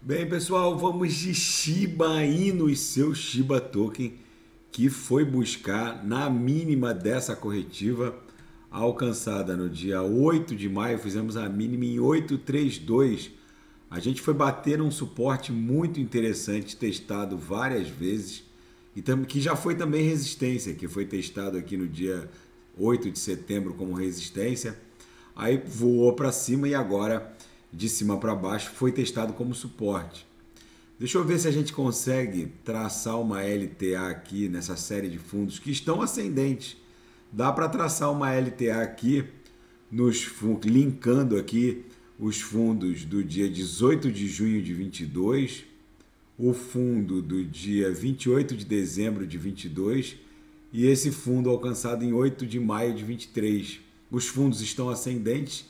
Bem, pessoal, vamos de Shiba Inu e seu Shiba Token, que foi buscar na mínima dessa corretiva alcançada no dia 8 de maio, fizemos a mínima em 832. A gente foi bater um suporte muito interessante, testado várias vezes, e que já foi também resistência, que foi testado aqui no dia 8 de setembro como resistência. Aí voou para cima e agora de cima para baixo, foi testado como suporte. Deixa eu ver se a gente consegue traçar uma LTA aqui nessa série de fundos que estão ascendentes. Dá para traçar uma LTA aqui, nos linkando aqui os fundos do dia 18 de junho de 22, o fundo do dia 28 de dezembro de 22 e esse fundo alcançado em 8 de maio de 23. Os fundos estão ascendentes,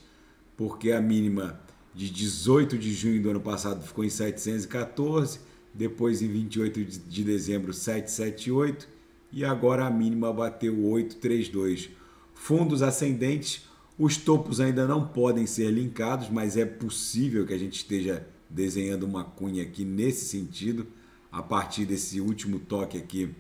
porque a mínima de 18 de junho do ano passado ficou em 714, depois em 28 de dezembro 778 e agora a mínima bateu 832. Fundos ascendentes, os topos ainda não podem ser linkados, mas é possível que a gente esteja desenhando uma cunha aqui nesse sentido, a partir desse último toque aqui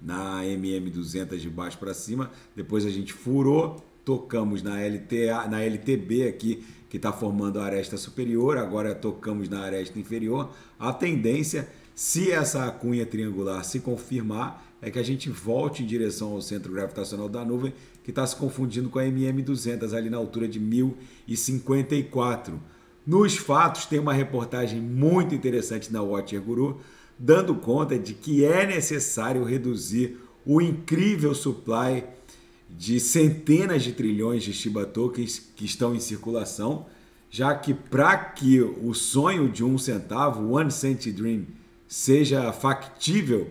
na MM200 de baixo para cima, depois a gente furou, tocamos na LTA, na LTB aqui que está formando a aresta superior, agora tocamos na aresta inferior. A tendência, se essa cunha triangular se confirmar, é que a gente volte em direção ao centro gravitacional da nuvem, que está se confundindo com a MM200, ali na altura de 1054. Nos fatos, tem uma reportagem muito interessante na Watcher Guru, dando conta de que é necessário reduzir o incrível supply de centenas de trilhões de Shiba tokens que estão em circulação, já que para que o sonho de um centavo, One Cent Dream, seja factível,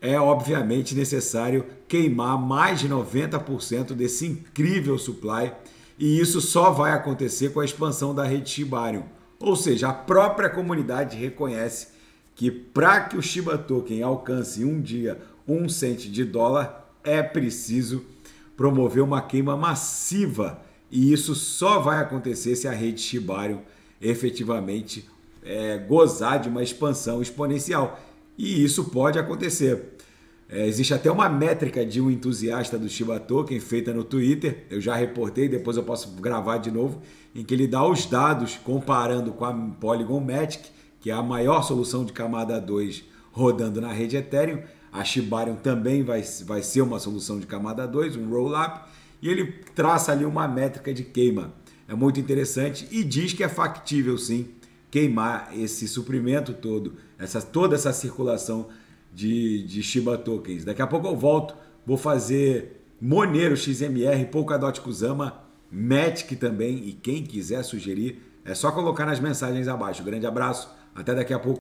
é obviamente necessário queimar mais de 90% desse incrível supply e isso só vai acontecer com a expansão da rede Shibarium. Ou seja, a própria comunidade reconhece que para que o Shiba Token alcance um dia um cento de dólar é preciso promoveu uma queima massiva e isso só vai acontecer se a rede Shibarium efetivamente é, gozar de uma expansão exponencial. E isso pode acontecer. É, existe até uma métrica de um entusiasta do Shiba Token feita no Twitter, eu já reportei, depois eu posso gravar de novo, em que ele dá os dados comparando com a Polygon Matic, que é a maior solução de camada 2 rodando na rede Ethereum, a Shibarium também vai, vai ser uma solução de camada 2, um roll-up, e ele traça ali uma métrica de queima. É muito interessante e diz que é factível sim queimar esse suprimento todo, essa, toda essa circulação de, de Shiba tokens. Daqui a pouco eu volto, vou fazer Monero XMR, Polkadot Kusama, Matic também e quem quiser sugerir é só colocar nas mensagens abaixo. Grande abraço, até daqui a pouco.